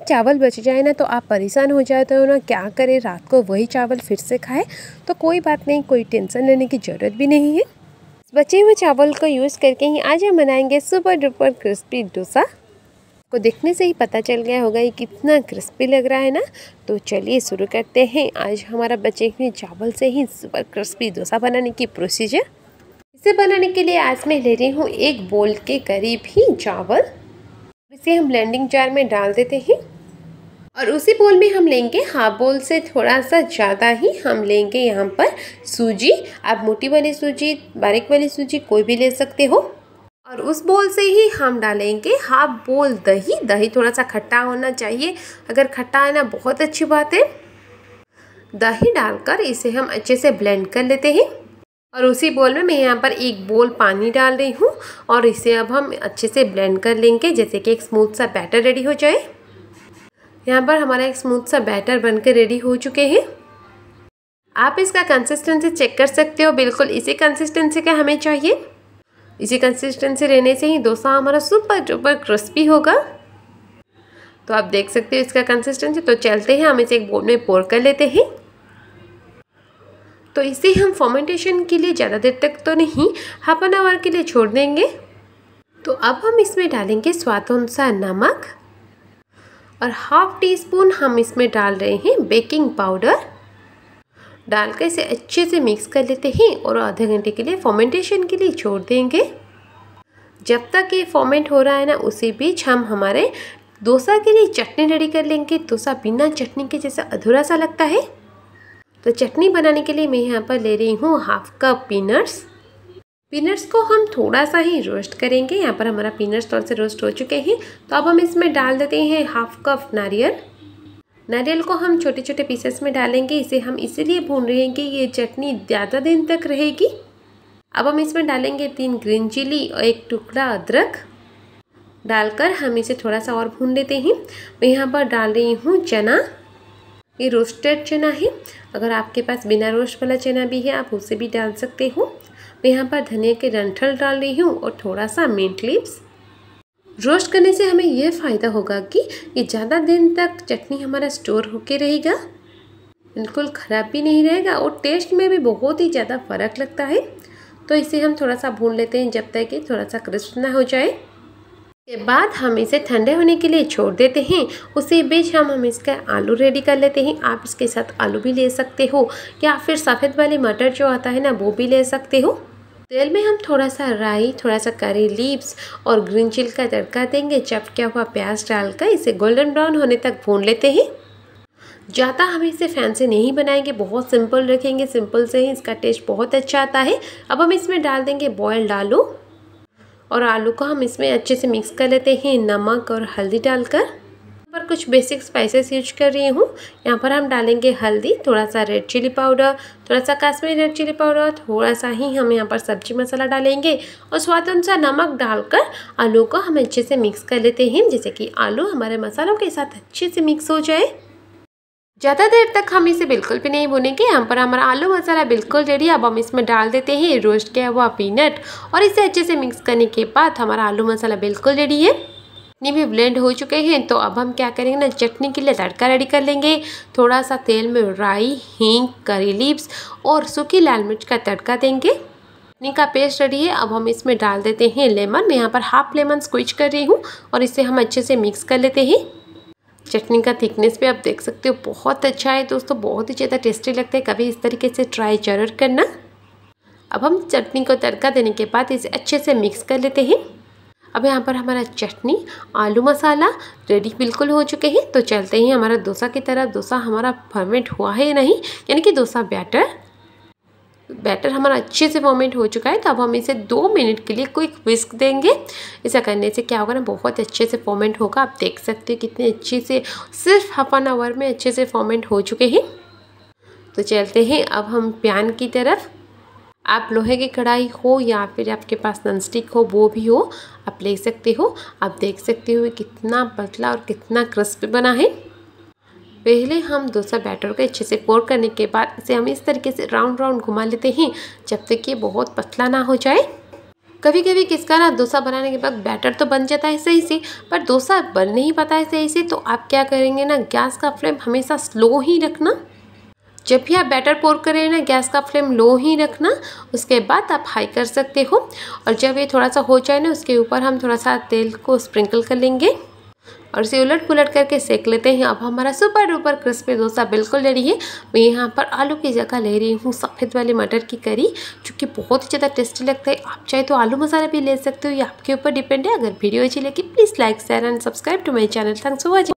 भी चावल बच जाए ना तो आप परेशान हो जाते हो ना क्या करें रात को वही चावल फिर से खाए तो कोई बात नहीं कोई टेंशन लेने की ज़रूरत भी नहीं है बचे हुए चावल को यूज़ करके ही आज हम बनाएंगे सुपर डुपर क्रिस्पी डोसा को देखने से ही पता चल गया होगा ये कितना क्रिस्पी लग रहा है ना तो चलिए शुरू करते हैं आज हमारा बचे हुए चावल से ही सुपर क्रिस्पी डोसा बनाने की प्रोसीजर इसे बनाने के लिए आज मैं ले रही हूँ एक बोल के करीब ही चावल इसे हम ब्लेंडिंग जार में डाल देते हैं और उसी बोल में हम लेंगे हाफ बोल से थोड़ा सा ज़्यादा ही हम लेंगे यहाँ पर सूजी आप मोटी वाली सूजी बारीक वाली सूजी कोई भी ले सकते हो और उस बोल से ही हम डालेंगे हाफ बोल दही दही थोड़ा सा खट्टा होना चाहिए अगर खट्टा है ना बहुत अच्छी बात है दही डालकर इसे हम अच्छे से ब्लेंड कर लेते हैं और उसी बोल में मैं यहाँ पर एक बोल पानी डाल रही हूँ और इसे अब हम अच्छे से ब्लेंड कर लेंगे जैसे कि एक स्मूथ सा बैटर रेडी हो जाए यहाँ पर हमारा एक स्मूथ सा बैटर बनकर रेडी हो चुके हैं आप इसका कंसिस्टेंसी चेक कर सकते हो बिल्कुल इसी कंसिस्टेंसी का हमें चाहिए इसी कंसिस्टेंसी रहने से ही डोसा हमारा सुपर डुपर क्रिस्पी होगा तो आप देख सकते हो इसका कंसिस्टेंसी तो चलते हैं हम इसे एक बोल में पोर कर लेते हैं तो इसे हम फॉर्मेंटेशन के लिए ज़्यादा देर तक तो नहीं हाफ एन आवर के लिए छोड़ देंगे तो अब हम इसमें डालेंगे स्वाद अनुसार नमक और हाफ टी स्पून हम इसमें डाल रहे हैं बेकिंग पाउडर डालकर इसे अच्छे से मिक्स कर लेते हैं और आधे घंटे के लिए फॉमेंटेशन के लिए छोड़ देंगे जब तक ये फॉमेंट हो रहा है ना उसी बीच हम हमारे डोसा के लिए चटनी रेडी कर लेंगे डोसा बिना चटनी के जैसा अधूरा सा लगता है तो चटनी बनाने के लिए मैं यहाँ पर ले रही हूँ हाफ कप पीनट्स पीनट्स को हम थोड़ा सा ही रोस्ट करेंगे यहाँ पर हमारा पीनट्स थोड़ा से रोस्ट हो चुके हैं तो अब हम इसमें डाल देते हैं हाफ कप नारियल नारियल को हम छोटे छोटे पीसेस में डालेंगे इसे हम इसीलिए भून रहे हैं कि ये चटनी ज़्यादा दिन तक रहेगी अब हम इसमें डालेंगे तीन ग्रीन चिली और एक टुकड़ा अदरक डालकर हम इसे थोड़ा सा और भून लेते हैं मैं यहाँ पर डाल रही हूँ चना ये रोस्टेड चना है अगर आपके पास बिना रोस्ट वाला चना भी है आप उसे भी डाल सकते हो मैं यहाँ पर धनिया के डंठल डाल रही हूँ और थोड़ा सा मिंट लीव्स रोस्ट करने से हमें यह फ़ायदा होगा कि ये ज़्यादा दिन तक चटनी हमारा स्टोर होके रहेगा बिल्कुल ख़राब भी नहीं रहेगा और टेस्ट में भी बहुत ही ज़्यादा फ़र्क लगता है तो इसे हम थोड़ा सा भून लेते हैं जब तक कि थोड़ा सा क्रिस्प ना हो जाए के बाद हम इसे ठंडे होने के लिए छोड़ देते हैं उसी बीच हम हम इसका आलू रेडी कर लेते हैं आप इसके साथ आलू भी ले सकते हो या फिर सफ़ेद वाली मटर जो आता है ना वो भी ले सकते हो तेल में हम थोड़ा सा राई थोड़ा सा करी लीव्स और ग्रीन चिल का तड़का देंगे क्या हुआ प्याज डालकर इसे गोल्डन ब्राउन होने तक भून लेते हैं ज़्यादा हम इसे फैन से नहीं बनाएंगे बहुत सिंपल रखेंगे सिंपल से ही इसका टेस्ट बहुत अच्छा आता है अब हम इसमें डाल देंगे बॉयल्ड आलू और आलू को हम इसमें अच्छे से मिक्स कर लेते हैं नमक और हल्दी डालकर पर कुछ बेसिक स्पाइसेस यूज कर रही हूँ यहाँ पर हम डालेंगे हल्दी थोड़ा सा रेड चिली पाउडर थोड़ा सा काश्मीरी रेड चिली पाउडर थोड़ा सा ही हम यहाँ पर सब्जी मसाला डालेंगे और स्वाद अनुसार नमक डालकर आलू को हम अच्छे से मिक्स कर लेते हैं जैसे कि आलू हमारे मसालों के साथ अच्छे से मिक्स हो जाए ज़्यादा देर तक हम इसे बिल्कुल भी नहीं भुनेंगे यहाँ पर हमारा आलू मसाला बिल्कुल रेडी अब हम इसमें डाल देते हैं रोस्ट किया हुआ पीनट और इसे अच्छे से मिक्स करने के बाद हमारा आलू मसाला बिल्कुल रेडी है चटनी भी ब्लेंड हो चुके हैं तो अब हम क्या करेंगे ना चटनी के लिए तड़का रेडी कर लेंगे थोड़ा सा तेल में राई हींग करी लीव्स और सूखी लाल मिर्च का तड़का देंगे चटनी का पेस्ट रेडी है अब हम इसमें डाल देते हैं लेमन मैं यहाँ पर हाफ लेमन स्क्विच कर रही हूँ और इसे हम अच्छे से मिक्स कर लेते हैं चटनी का थिकनेस भी आप देख सकते हो बहुत अच्छा है दोस्तों बहुत ही ज़्यादा टेस्टी लगता है कभी इस तरीके से ट्राई जरूर करना अब हम चटनी को तड़का देने के बाद इसे अच्छे से मिक्स कर लेते हैं अब यहाँ पर हमारा चटनी आलू मसाला रेडी बिल्कुल हो चुके हैं तो चलते ही हमारा डोसा की तरफ डोसा हमारा फर्मेंट हुआ है या नहीं यानी कि डोसा बैटर बैटर हमारा अच्छे से फर्मेंट हो चुका है तो अब हम इसे दो मिनट के लिए क्विक विस्क देंगे ऐसा करने से क्या होगा ना बहुत अच्छे से फॉर्मेट होगा आप देख सकते हो कितने अच्छे से सिर्फ हाफ एन आवर में अच्छे से फॉर्मेंट हो चुके हैं तो चलते हैं अब हम प्यान की तरफ आप लोहे की कढ़ाई हो या फिर आपके पास नन स्टिक हो वो भी हो आप ले सकते हो आप देख सकते हो कितना पतला और कितना क्रिस्प बना है पहले हम दूसरा बैटर को अच्छे से कोर करने के बाद इसे हम इस तरीके से राउंड राउंड घुमा लेते हैं जब तक ये बहुत पतला ना हो जाए कभी कभी किसका ना डोसा बनाने के बाद बैटर तो बन जाता है सही से पर डोसा बन नहीं पाता है सही से तो आप क्या करेंगे ना गैस का फ्लेम हमेशा स्लो ही रखना जब भी आप बैटर पोर करें ना गैस का फ्लेम लो ही रखना उसके बाद आप हाई कर सकते हो और जब ये थोड़ा सा हो जाए ना उसके ऊपर हम थोड़ा सा तेल को स्प्रिंकल कर लेंगे और इसे उलट पुलट करके सेक लेते हैं अब हमारा सुपर डुपर क्रिस्पी डोसा बिल्कुल रेडी है मैं यहाँ पर आलू की जगह ले रही हूँ सफ़ेद वाली मटर की करी जो कि बहुत ही ज़्यादा टेस्टी लगता है आप चाहे तो आलू मसाला भी ले सकते हो ये आपके ऊपर डिपेंड है अगर वीडियो अच्छी लगी please like share and subscribe to my channel thanks for watching